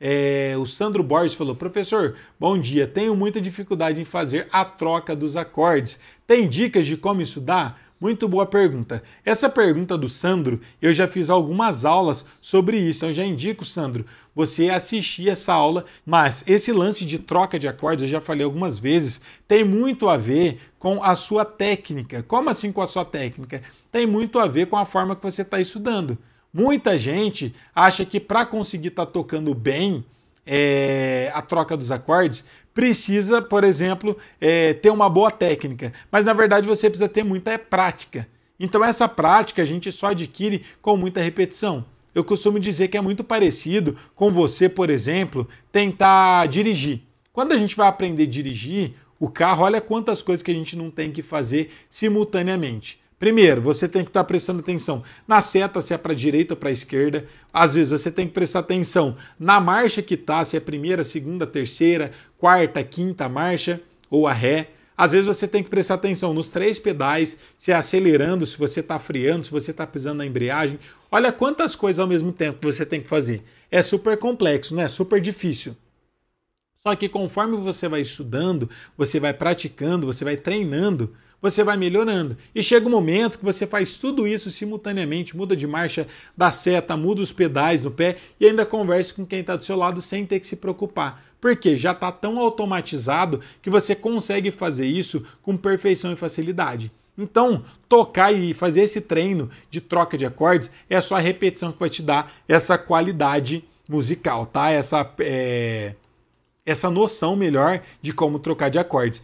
É, o Sandro Borges falou: professor, bom dia. Tenho muita dificuldade em fazer a troca dos acordes. Tem dicas de como estudar? Muito boa pergunta. Essa pergunta do Sandro, eu já fiz algumas aulas sobre isso. eu já indico, Sandro, você assistir essa aula, mas esse lance de troca de acordes, eu já falei algumas vezes, tem muito a ver com a sua técnica. Como assim com a sua técnica? Tem muito a ver com a forma que você está estudando. Muita gente acha que para conseguir estar tá tocando bem é, a troca dos acordes, precisa, por exemplo, é, ter uma boa técnica. Mas na verdade você precisa ter muita prática. Então essa prática a gente só adquire com muita repetição. Eu costumo dizer que é muito parecido com você, por exemplo, tentar dirigir. Quando a gente vai aprender a dirigir o carro, olha quantas coisas que a gente não tem que fazer simultaneamente. Primeiro, você tem que estar tá prestando atenção na seta, se é para direita ou para esquerda. Às vezes você tem que prestar atenção na marcha que está, se é primeira, segunda, terceira, quarta, quinta marcha ou a ré. Às vezes você tem que prestar atenção nos três pedais, se é acelerando, se você está freando, se você está pisando na embreagem. Olha quantas coisas ao mesmo tempo você tem que fazer. É super complexo, né? Super difícil. Só que conforme você vai estudando, você vai praticando, você vai treinando, você vai melhorando. E chega um momento que você faz tudo isso simultaneamente, muda de marcha da seta, muda os pedais do pé e ainda conversa com quem está do seu lado sem ter que se preocupar. Porque já está tão automatizado que você consegue fazer isso com perfeição e facilidade. Então, tocar e fazer esse treino de troca de acordes é só a repetição que vai te dar essa qualidade musical, tá? Essa, é, essa noção melhor de como trocar de acordes.